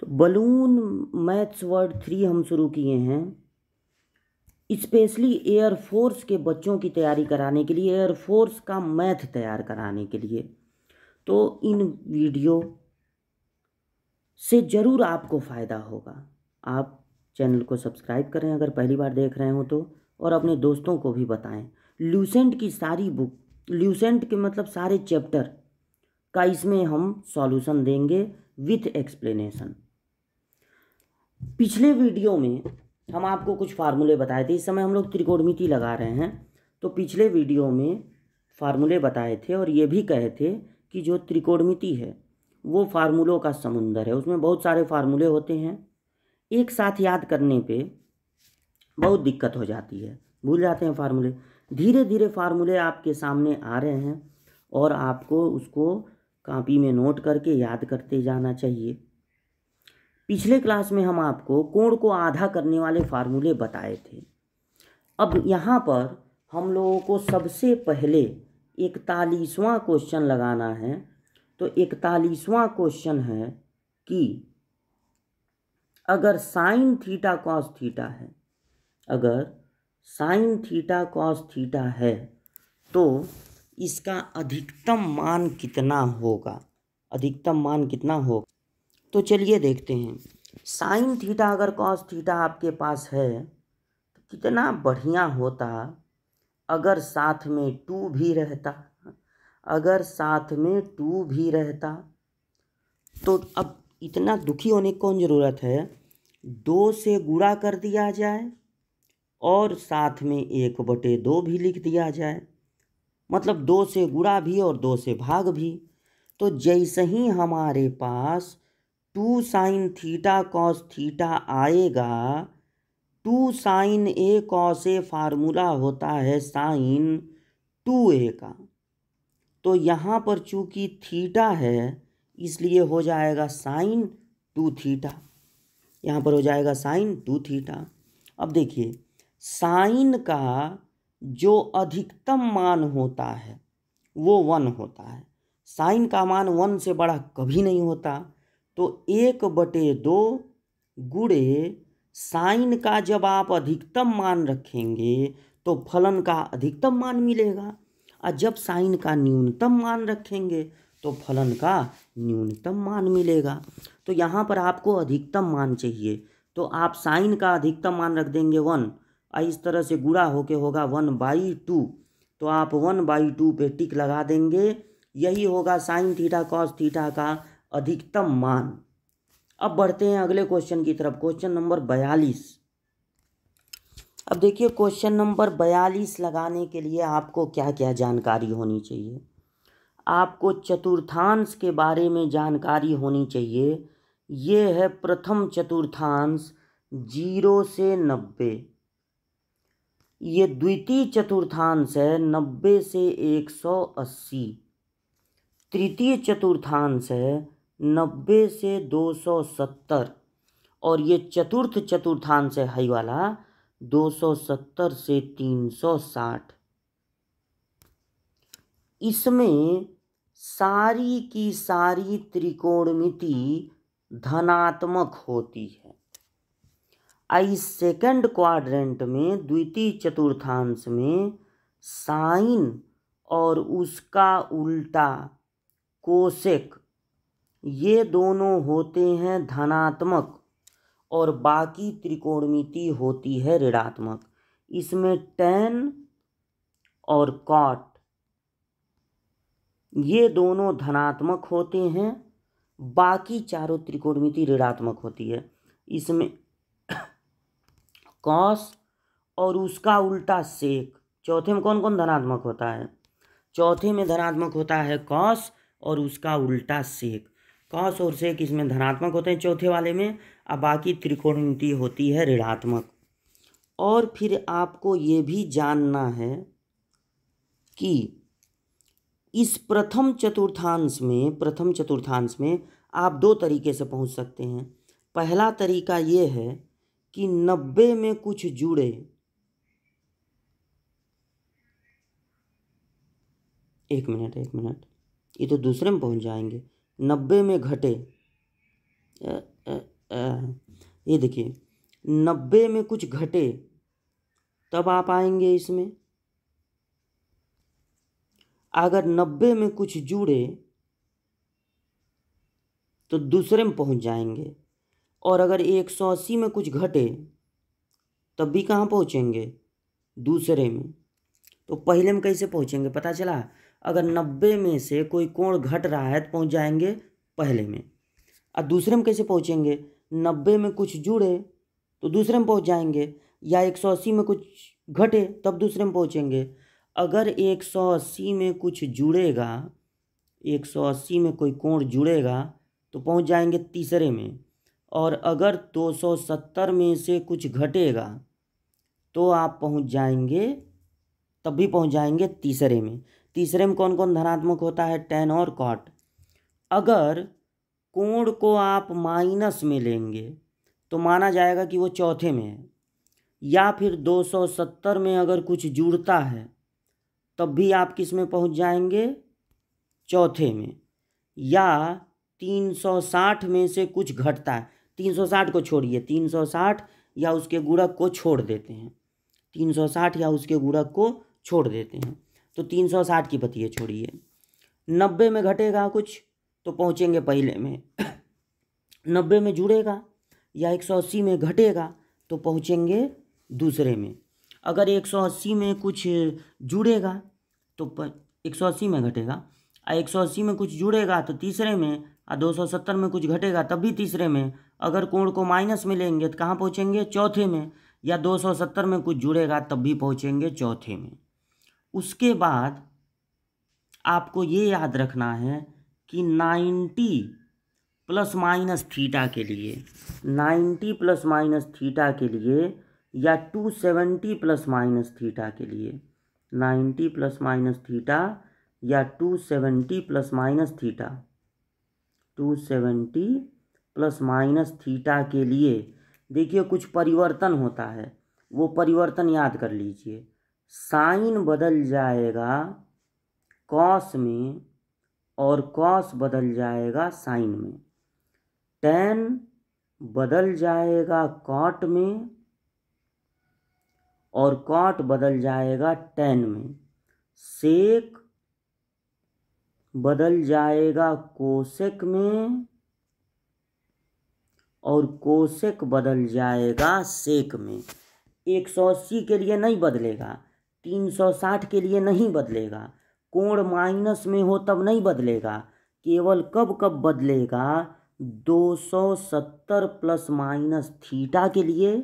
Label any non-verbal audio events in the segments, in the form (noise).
तो balloon maths word three हम शुरू किए हैं स्पेशली एयरफोर्स के बच्चों की तैयारी कराने के लिए एयरफोर्स का मैथ तैयार कराने के लिए तो इन वीडियो से ज़रूर आपको फ़ायदा होगा आप चैनल को सब्सक्राइब करें अगर पहली बार देख रहे हो तो और अपने दोस्तों को भी बताएं ल्यूसेंट की सारी बुक ल्यूसेंट के मतलब सारे चैप्टर का इसमें हम सॉल्यूशन देंगे विथ एक्सप्लेनेशन पिछले वीडियो में हम आपको कुछ फार्मूले बताए थे इस समय हम लोग त्रिकोणमिति लगा रहे हैं तो पिछले वीडियो में फार्मूले बताए थे और ये भी कहे थे कि जो त्रिकोणमिति है वो फार्मूलों का समुंदर है उसमें बहुत सारे फार्मूले होते हैं एक साथ याद करने पे बहुत दिक्कत हो जाती है भूल जाते हैं फार्मूले धीरे धीरे फार्मूले आपके सामने आ रहे हैं और आपको उसको कापी में नोट करके याद करते जाना चाहिए पिछले क्लास में हम आपको कोण को आधा करने वाले फार्मूले बताए थे अब यहाँ पर हम लोगों को सबसे पहले इकतालीसवां क्वेश्चन लगाना है तो इकतालीसवां क्वेश्चन है कि अगर साइन थीटा कॉस थीटा है अगर साइन थीटा कॉस थीटा है तो इसका अधिकतम मान कितना होगा अधिकतम मान कितना होगा तो चलिए देखते हैं साइन थीटा अगर कॉस थीटा आपके पास है तो कितना बढ़िया होता अगर साथ में टू भी रहता अगर साथ में टू भी रहता तो अब इतना दुखी होने की कौन ज़रूरत है दो से गुड़ा कर दिया जाए और साथ में एक बटे दो भी लिख दिया जाए मतलब दो से गुड़ा भी और दो से भाग भी तो जैसे ही हमारे पास two sine theta cos theta आएगा two sine A cos A formula होता है साइन टू ए का तो यहाँ पर चूंकि थीटा है इसलिए हो जाएगा साइन टू थीटा यहाँ पर हो जाएगा साइन टू थीटा अब देखिए साइन का जो अधिकतम मान होता है वो वन होता है साइन का मान वन से बड़ा कभी नहीं होता तो एक बटे दो गुड़े साइन का जब आप अधिकतम मान रखेंगे तो फलन का अधिकतम मान मिलेगा और जब साइन का न्यूनतम मान रखेंगे तो फलन का न्यूनतम मान मिलेगा तो यहाँ पर आपको अधिकतम मान चाहिए तो आप साइन का अधिकतम मान रख देंगे वन और इस तरह से गुड़ा होके होगा वन बाई टू तो आप वन बाई टू पे टिक लगा देंगे यही होगा साइन थीटा कॉस थीटा का अधिकतम मान अब बढ़ते हैं अगले क्वेश्चन की तरफ क्वेश्चन नंबर बयालीस अब देखिए क्वेश्चन नंबर बयालीस लगाने के लिए आपको क्या क्या जानकारी होनी चाहिए आपको चतुर्थांश के बारे में जानकारी होनी चाहिए ये है प्रथम चतुर्थांश जीरो से नब्बे ये द्वितीय चतुर्थांश है नब्बे से एक सौ अस्सी तृतीय चतुर्थांश है नब्बे से दो सौ सत्तर और ये चतुर्थ चतुर्थांश है हई वाला दो सौ सत्तर से तीन सौ साठ इसमें सारी की सारी त्रिकोणमिति धनात्मक होती है आई सेकंड क्वाड्रेंट में द्वितीय चतुर्थांश में साइन और उसका उल्टा कोसेक ये दोनों होते हैं धनात्मक और बाकी त्रिकोणमिति होती है ऋणात्मक इसमें टेन और कॉट ये दोनों धनात्मक होते हैं बाकी चारों त्रिकोणमिति ऋणात्मक होती है इसमें कॉस और उसका उल्टा सेक चौथे में कौन कौन धनात्मक होता है चौथे में धनात्मक होता है कॉस और उसका उल्टा सेक कॉस और किस में धनात्मक होते हैं चौथे वाले में अब बाकी त्रिकोणमिति होती है ऋणात्मक और फिर आपको ये भी जानना है कि इस प्रथम चतुर्थांश में प्रथम चतुर्थांश में आप दो तरीके से पहुंच सकते हैं पहला तरीका ये है कि नब्बे में कुछ जुड़े एक मिनट एक मिनट ये तो दूसरे में पहुंच जाएंगे नब्बे में घटे ये देखिए नब्बे में कुछ घटे तब आप आएंगे इसमें अगर नब्बे में कुछ जुड़े तो दूसरे में पहुंच जाएंगे और अगर एक सौ अस्सी में कुछ घटे तब भी कहाँ पहुँचेंगे दूसरे में तो पहले में कैसे पहुँचेंगे पता चला अगर नब्बे में से कोई कोण घट रहा है तो पहुँच जाएंगे पहले में और दूसरे में कैसे पहुँचेंगे नब्बे में कुछ जुड़े तो दूसरे में पहुँच जाएंगे या एक सौ अस्सी में कुछ घटे तब दूसरे में पहुँचेंगे अगर एक सौ अस्सी में कुछ जुड़ेगा एक सौ अस्सी में कोई कोण जुड़ेगा तो पहुँच जाएंगे तीसरे में और अगर दो सौ सत्तर में से कुछ घटेगा तो आप पहुँच जाएंगे तब भी पहुँच जाएंगे तीसरे में तीसरे में कौन कौन धनात्मक होता है टेन और कॉट अगर कोण को आप माइनस में लेंगे तो माना जाएगा कि वो चौथे में है या फिर 270 में अगर कुछ जुड़ता है तब भी आप किस में पहुंच जाएंगे चौथे में या 360 में से कुछ घटता है 360 को छोड़िए 360 या उसके गुणक को छोड़ देते हैं 360 या उसके गुणक को छोड़ देते हैं तो तीन सौ साठ की पतिए छोड़िए नब्बे में घटेगा कुछ तो पहुँचेंगे पहले में (coughs) नब्बे में जुड़ेगा या एक सौ अस्सी में घटेगा तो पहुँचेंगे दूसरे में अगर एक सौ अस्सी में कुछ जुड़ेगा तो एक सौ अस्सी में घटेगा और एक सौ अस्सी में कुछ जुड़ेगा तो तीसरे में और दो सौ सत्तर में कुछ घटेगा तब भी तीसरे में अगर कोण को माइनस में लेंगे तो कहाँ पहुँचेंगे चौथे में या दो सौ सत्तर में कुछ जुड़ेगा तब भी पहुँचेंगे चौथे में उसके बाद आपको ये याद रखना है कि 90 प्लस माइनस थीटा के लिए 90 प्लस माइनस थीटा के लिए या 270 प्लस माइनस थीटा के लिए 90 प्लस माइनस थीटा या 270 plus minus theta 270 plus minus theta के लिए देखिए कुछ परिवर्तन होता है वो परिवर्तन याद कर लीजिए साइन बदल जाएगा कॉस में और कॉस बदल जाएगा साइन में टेन बदल जाएगा कॉट में और कॉट बदल जाएगा टेन में सेक बदल जाएगा कोशेक में और कोशेक बदल जाएगा सेक में एक सौ अस्सी के लिए नहीं बदलेगा तीन सौ साठ के लिए नहीं बदलेगा कोण माइनस में हो तब नहीं बदलेगा केवल कब कब बदलेगा दो सौ सत्तर प्लस माइनस थीटा के लिए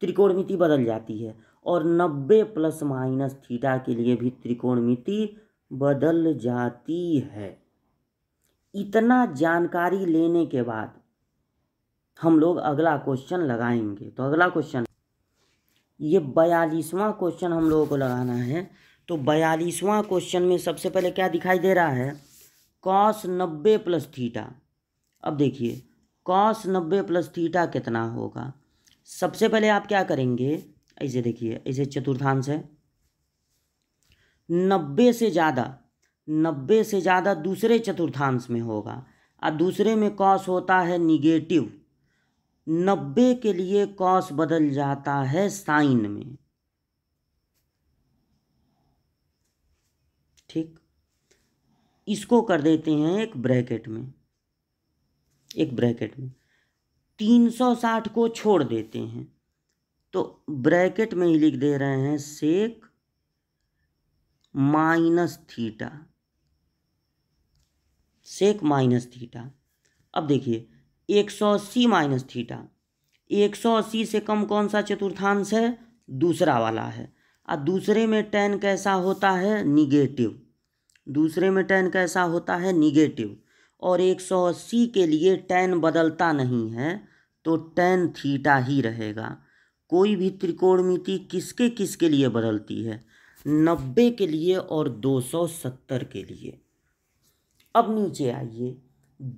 त्रिकोणमिति बदल जाती है और नब्बे प्लस माइनस थीटा के लिए भी त्रिकोणमिति बदल जाती है इतना जानकारी लेने के बाद हम लोग अगला क्वेश्चन लगाएंगे तो अगला क्वेश्चन ये बयालीसवां क्वेश्चन हम लोगों को लगाना है तो बयालीसवां क्वेश्चन में सबसे पहले क्या दिखाई दे रहा है कॉस नब्बे प्लस थीटा अब देखिए कॉस नब्बे प्लस थीटा कितना होगा सबसे पहले आप क्या करेंगे ऐसे देखिए ऐसे चतुर्थांश है नब्बे से ज़्यादा नब्बे से ज़्यादा दूसरे चतुर्थांश में होगा और दूसरे में कॉस होता है निगेटिव नब्बे के लिए कॉस बदल जाता है साइन में ठीक इसको कर देते हैं एक ब्रैकेट में एक ब्रैकेट में 360 को छोड़ देते हैं तो ब्रैकेट में ही लिख दे रहे हैं sec minus theta sec minus theta अब देखिए एक सौ अस्सी माइनस थीटा एक सौ अस्सी से कम कौन सा चतुर्थांश है दूसरा वाला है और दूसरे में टेन कैसा होता है निगेटिव दूसरे में टेन कैसा होता है निगेटिव और एक सौ अस्सी के लिए टेन बदलता नहीं है तो टेन थीटा ही रहेगा कोई भी त्रिकोणमिति किसके किसके लिए बदलती है नब्बे के लिए और दो सौ सत्तर के लिए अब नीचे आइए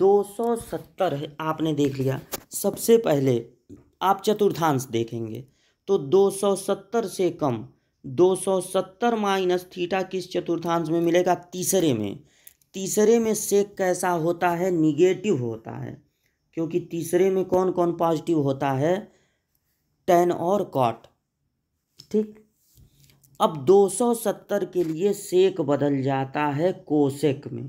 270 है आपने देख लिया सबसे पहले आप चतुर्थांश देखेंगे तो 270 से कम 270 माइनस थीटा किस चतुर्थांश में मिलेगा तीसरे में तीसरे में सेक कैसा होता है निगेटिव होता है क्योंकि तीसरे में कौन कौन पॉजिटिव होता है टेन और कॉट ठीक अब 270 के लिए सेक बदल जाता है कोसेक में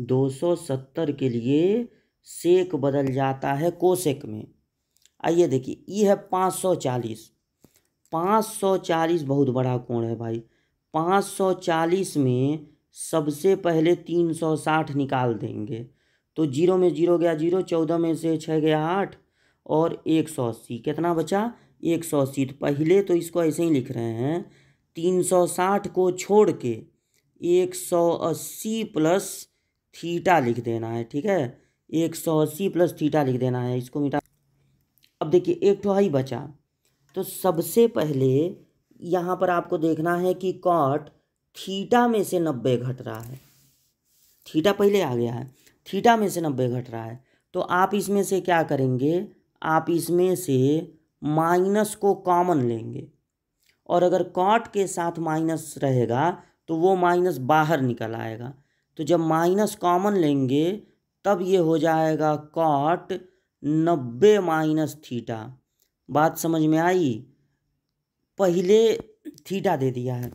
270 के लिए सेक बदल जाता है कोसेक में आइए देखिए ये है 540 540 बहुत बड़ा कोण है भाई 540 में सबसे पहले 360 निकाल देंगे तो जीरो में जीरो गया जीरो चौदह में से छः गया आठ और एक सौ अस्सी कितना बचा एक सौ अस्सी तो पहले तो इसको ऐसे ही लिख रहे हैं तीन सौ साठ को छोड़ के एक सौ अस्सी प्लस थीटा लिख देना है ठीक है एक सौ अस्सी प्लस थीटा लिख देना है इसको मिटा अब देखिए एक ठो ही बचा तो सबसे पहले यहाँ पर आपको देखना है कि कॉट थीटा में से नब्बे घट रहा है थीटा पहले आ गया है थीटा में से नब्बे घट रहा है तो आप इसमें से क्या करेंगे आप इसमें से माइनस को कॉमन लेंगे और अगर कॉट के साथ माइनस रहेगा तो वो माइनस बाहर निकल आएगा तो जब माइनस कॉमन लेंगे तब ये हो जाएगा कॉट नब्बे माइनस थीटा बात समझ में आई पहले थीटा दे दिया है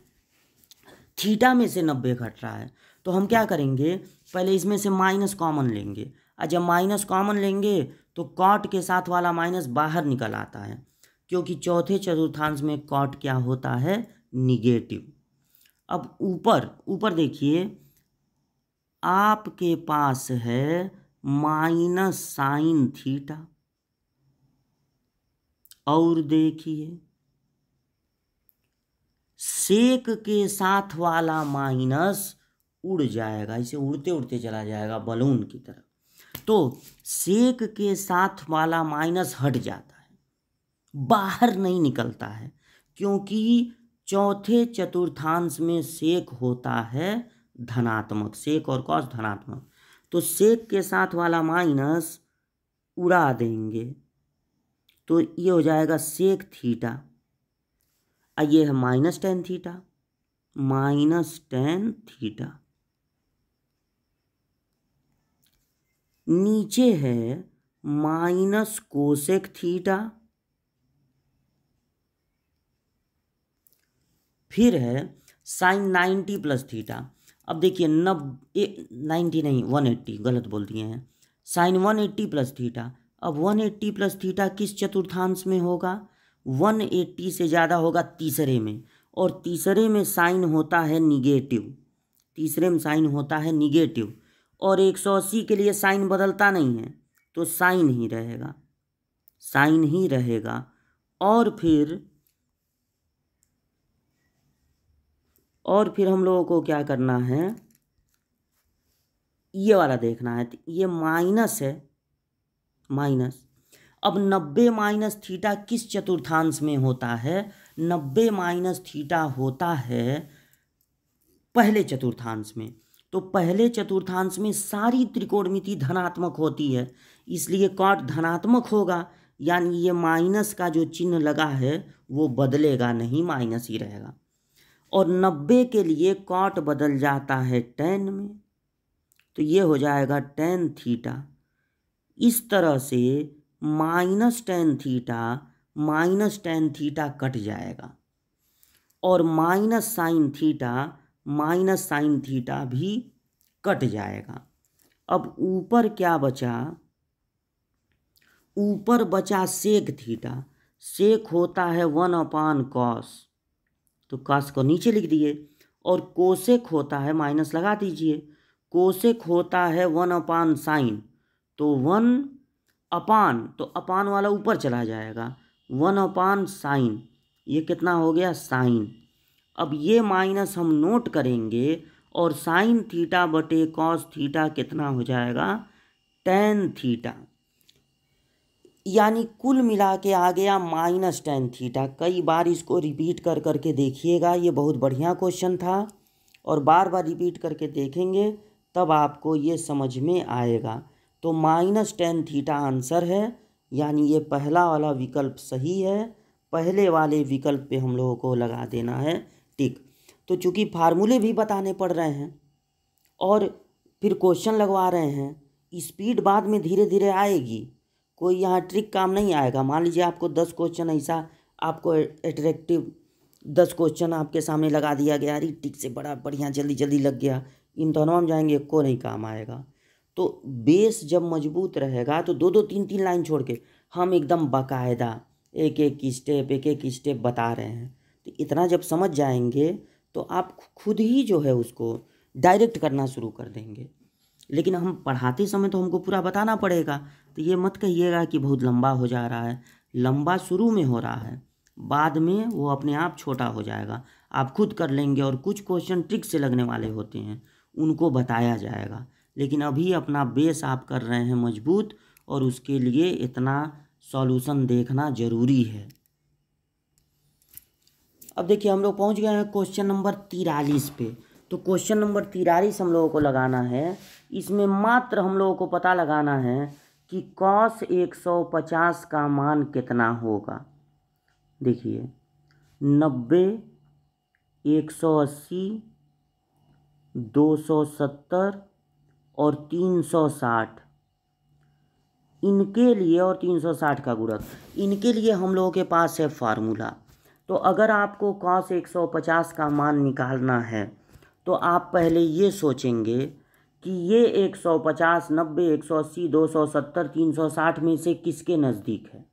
थीटा में से नब्बे घट रहा है तो हम क्या करेंगे पहले इसमें से माइनस कॉमन लेंगे और जब माइनस कॉमन लेंगे तो कॉट के साथ वाला माइनस बाहर निकल आता है क्योंकि चौथे चतुर्थांश में कॉट क्या होता है निगेटिव अब ऊपर ऊपर देखिए आपके पास है माइनस साइन थीटा और देखिए सेक के साथ वाला माइनस उड़ जाएगा इसे उड़ते उड़ते चला जाएगा बलून की तरफ तो सेक के साथ वाला माइनस हट जाता है बाहर नहीं निकलता है क्योंकि चौथे चतुर्थांश में सेक होता है धनात्मक सेक और कॉस धनात्मक तो सेक के साथ वाला माइनस उड़ा देंगे तो ये हो जाएगा सेक थीटा और ये है minus tan theta minus tan theta नीचे है माइनस कोसेक थीटा फिर है साइन नाइन्टी प्लस थीटा अब देखिए ए नाइन्टी नहीं वन एट्टी गलत बोल दिए हैं sine one eighty plus theta अब वन एट्टी प्लस थीटा किस चतुर्थांश में होगा वन एट्टी से ज़्यादा होगा तीसरे में और तीसरे में साइन होता है निगेटिव तीसरे में साइन होता है निगेटिव और एक सौ अस्सी के लिए साइन बदलता नहीं है तो साइन ही रहेगा साइन ही रहेगा और फिर और फिर हम लोगों को क्या करना है ये वाला देखना है ये माइनस है माइनस अब नब्बे माइनस थीटा किस चतुर्थांश में होता है नब्बे माइनस थीटा होता है पहले चतुर्थांश में तो पहले चतुर्थांश में सारी त्रिकोणमिति धनात्मक होती है इसलिए कॉट धनात्मक होगा यानी ये माइनस का जो चिन्ह लगा है वो बदलेगा नहीं माइनस ही रहेगा और नब्बे के लिए कॉट बदल जाता है टेन में तो ये हो जाएगा टेन थीटा इस तरह से minus tan theta minus tan theta cut जाएगा और minus sine theta minus sine theta भी कट जाएगा अब ऊपर क्या बचा ऊपर बचा सेक थीटा सेक होता है वन अपान कॉस तो कास को नीचे लिख दिए और कोसेक होता है माइनस लगा दीजिए कोसेक होता है वन अपान साइन तो वन अपान तो अपान वाला ऊपर चला जाएगा वन अपान साइन ये कितना हो गया साइन अब ये माइनस हम नोट करेंगे और साइन थीटा बटे कॉस थीटा कितना हो जाएगा टेन थीटा यानी कुल मिला के आ गया माइनस टेन थीटा कई बार इसको रिपीट कर करके देखिएगा ये बहुत बढ़िया क्वेश्चन था और बार बार रिपीट करके देखेंगे तब आपको ये समझ में आएगा तो माइनस टेन थीटा आंसर है यानी ये पहला वाला विकल्प सही है पहले वाले विकल्प पे हम लोगों को लगा देना है टिक तो चूँकि फार्मूले भी बताने पड़ रहे हैं और फिर क्वेश्चन लगवा रहे हैं स्पीड बाद में धीरे धीरे आएगी कोई यहाँ ट्रिक काम नहीं आएगा मान लीजिए आपको दस क्वेश्चन ऐसा आपको एट्रैक्टिव दस क्वेश्चन आपके सामने लगा दिया गया अरे टिक से बड़ा बढ़िया जल्दी जल्दी लग गया इन दोनों में जाएंगे को नहीं काम आएगा तो बेस जब मजबूत रहेगा तो दो दो तीन तीन लाइन छोड़ के हम एकदम बाकायदा एक एक स्टेप एक एक स्टेप बता रहे हैं तो इतना जब समझ जाएंगे तो आप खुद ही जो है उसको डायरेक्ट करना शुरू कर देंगे लेकिन हम पढ़ाते समय तो हमको पूरा बताना पड़ेगा तो ये मत कहिएगा कि बहुत लंबा हो जा रहा है लंबा शुरू में हो रहा है बाद में वो अपने आप छोटा हो जाएगा आप खुद कर लेंगे और कुछ क्वेश्चन ट्रिक से लगने वाले होते हैं उनको बताया जाएगा लेकिन अभी अपना बेस आप कर रहे हैं मजबूत और उसके लिए इतना सॉल्यूशन देखना ज़रूरी है अब देखिए हम लोग पहुंच गए हैं क्वेश्चन नंबर तिरालीस पे तो क्वेश्चन नंबर तिरालीस हम लोगों को लगाना है इसमें मात्र हम लोगों को पता लगाना है कि कॉस 150 का मान कितना होगा देखिए नब्बे एक सौ अस्सी दो सौ सत्तर और तीन सौ साठ इनके लिए और तीन सौ साठ का गुणक इनके लिए हम लोगों के पास है फार्मूला तो अगर आपको कॉस एक सौ पचास का मान निकालना है तो आप पहले ये सोचेंगे कि ये 150, 90, 180, 270, 360 में से किसके नज़दीक है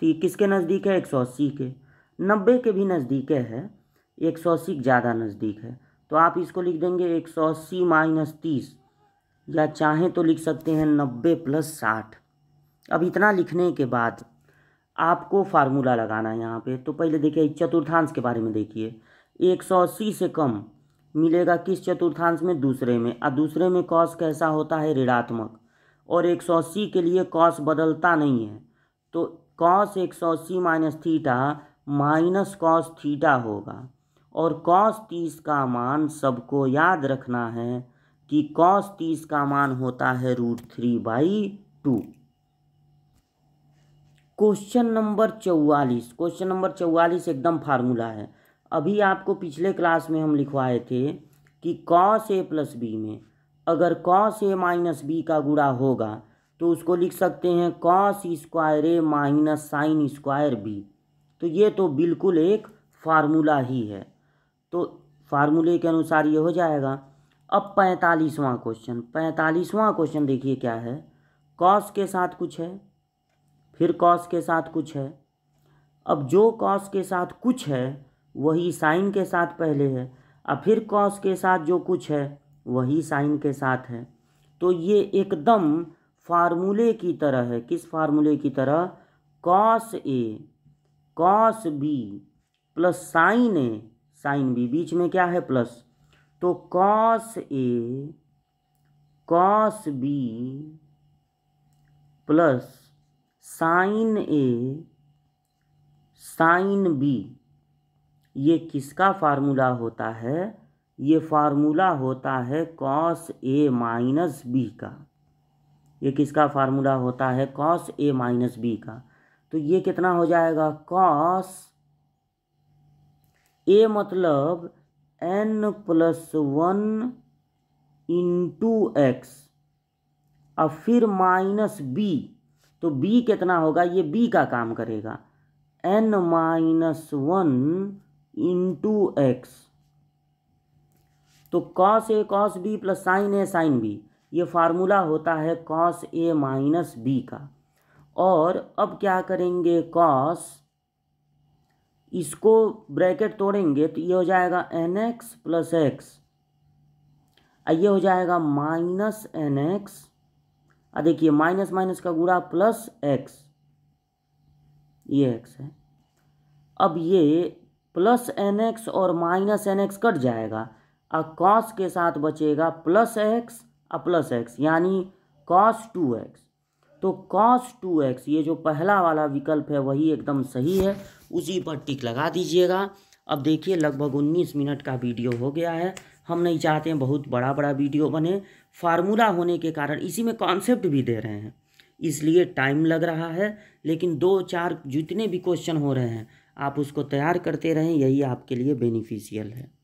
तो ये किसके नज़दीक है 180 के 90 के भी नज़दीक है 180 ज़्यादा नज़दीक है तो आप इसको लिख देंगे 180 माइनस तीस या चाहें तो लिख सकते हैं 90 प्लस साठ अब इतना लिखने के बाद आपको फार्मूला लगाना है यहाँ पर तो पहले देखिए चतुर्थांश के बारे में देखिए अस्सी से कम मिलेगा किस चतुर्थांश में दूसरे में और दूसरे में कॉस कैसा होता है ऋणात्मक और एक सौ अस्सी के लिए कॉस बदलता नहीं है तो कॉस एक सौ अस्सी minus theta minus cos theta होगा और कॉस तीस का मान सबको याद रखना है कि कॉस तीस का मान होता है root three by two question number चौवालीस क्वेश्चन नंबर चौवालीस एकदम फार्मूला है अभी आपको पिछले क्लास में हम लिखवाए थे कि कॉस ए प्लस बी में अगर कॉस ए माइनस बी का गुड़ा होगा तो उसको लिख सकते हैं cos square A minus sine square B तो ये तो बिल्कुल एक फार्मूला ही है तो फार्मूले के अनुसार ये हो जाएगा अब पैंतालीसवां क्वेश्चन पैंतालीसवां क्वेश्चन देखिए क्या है कॉस के साथ कुछ है फिर कॉस के साथ कुछ है अब जो कॉस के साथ कुछ है वही साइन के साथ पहले है और फिर कॉस के साथ जो कुछ है वही साइन के साथ है तो ये एकदम फार्मूले की तरह है किस फार्मूले की तरह cos A cos B plus sine A sine B बीच में क्या है प्लस तो cos A cos B plus sine A sine B ये किसका फार्मूला होता है ये फार्मूला होता है कॉस ए माइनस बी का ये किसका फार्मूला होता है कॉस ए माइनस बी का तो ये कितना हो जाएगा कॉस ए मतलब N plus one into X और फिर माइनस बी तो बी कितना होगा ये बी का काम करेगा N minus one into X तो cos A cos B plus sine A sine B ये फार्मूला होता है कॉस ए माइनस बी का और अब क्या करेंगे कॉस इसको ब्रैकेट तोड़ेंगे तो ये हो जाएगा एन एक्स प्लस एक्स ये हो जाएगा माइनस एन एक्स आ देखिए माइनस माइनस का गुड़ा प्लस एक्स ये एक्स है अब ये प्लस एन एक्स और माइनस एन एक्स कट जाएगा और कॉस के साथ बचेगा प्लस एक्स और प्लस एक्स यानी कॉस टू एक्स तो कॉस टू एक्स ये जो पहला वाला विकल्प है वही एकदम सही है उसी पर टिक लगा दीजिएगा अब देखिए लगभग उन्नीस मिनट का वीडियो हो गया है हम नहीं चाहते हैं बहुत बड़ा बड़ा वीडियो बने फार्मूला होने के कारण इसी में कॉन्सेप्ट भी दे रहे हैं इसलिए टाइम लग रहा है लेकिन दो चार जितने भी क्वेश्चन हो रहे हैं आप उसको तैयार करते रहें यही आपके लिए बेनिफिशियल है